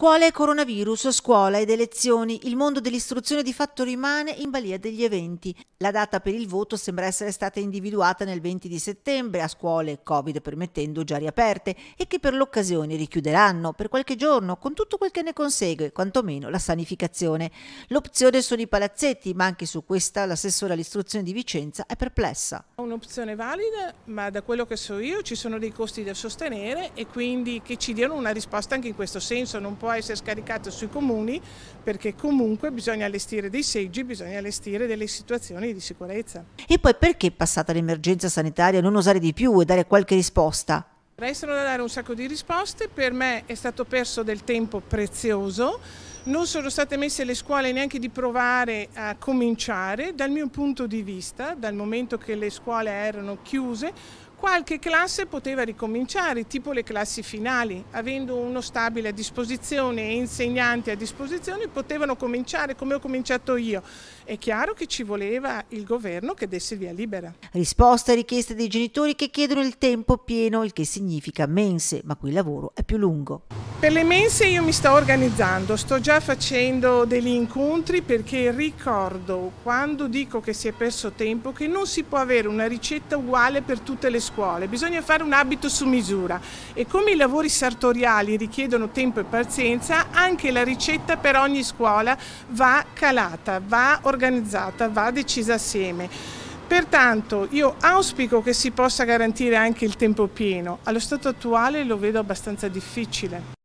Scuola e coronavirus, scuola ed elezioni, il mondo dell'istruzione di fatto rimane in balia degli eventi. La data per il voto sembra essere stata individuata nel 20 di settembre a scuole, Covid permettendo, già riaperte e che per l'occasione richiuderanno per qualche giorno con tutto quel che ne consegue, quantomeno la sanificazione. L'opzione sono i palazzetti, ma anche su questa l'assessore all'istruzione di Vicenza è perplessa. È un'opzione valida, ma da quello che so io ci sono dei costi da sostenere e quindi che ci diano una risposta anche in questo senso, non può può essere scaricato sui comuni perché comunque bisogna allestire dei seggi, bisogna allestire delle situazioni di sicurezza. E poi perché passata l'emergenza sanitaria non osare di più e dare qualche risposta? Restano da dare un sacco di risposte, per me è stato perso del tempo prezioso, non sono state messe le scuole neanche di provare a cominciare dal mio punto di vista, dal momento che le scuole erano chiuse, qualche classe poteva ricominciare, tipo le classi finali, avendo uno stabile a disposizione e insegnanti a disposizione potevano cominciare come ho cominciato io. È chiaro che ci voleva il governo che desse via libera. Risposta a richieste dei genitori che chiedono il tempo pieno, il che significa mense, ma qui il lavoro è più lungo. Per le mense io mi sto organizzando, sto già facendo degli incontri perché ricordo quando dico che si è perso tempo che non si può avere una ricetta uguale per tutte le scuole scuole, bisogna fare un abito su misura e come i lavori sartoriali richiedono tempo e pazienza, anche la ricetta per ogni scuola va calata, va organizzata, va decisa assieme. Pertanto io auspico che si possa garantire anche il tempo pieno, allo stato attuale lo vedo abbastanza difficile.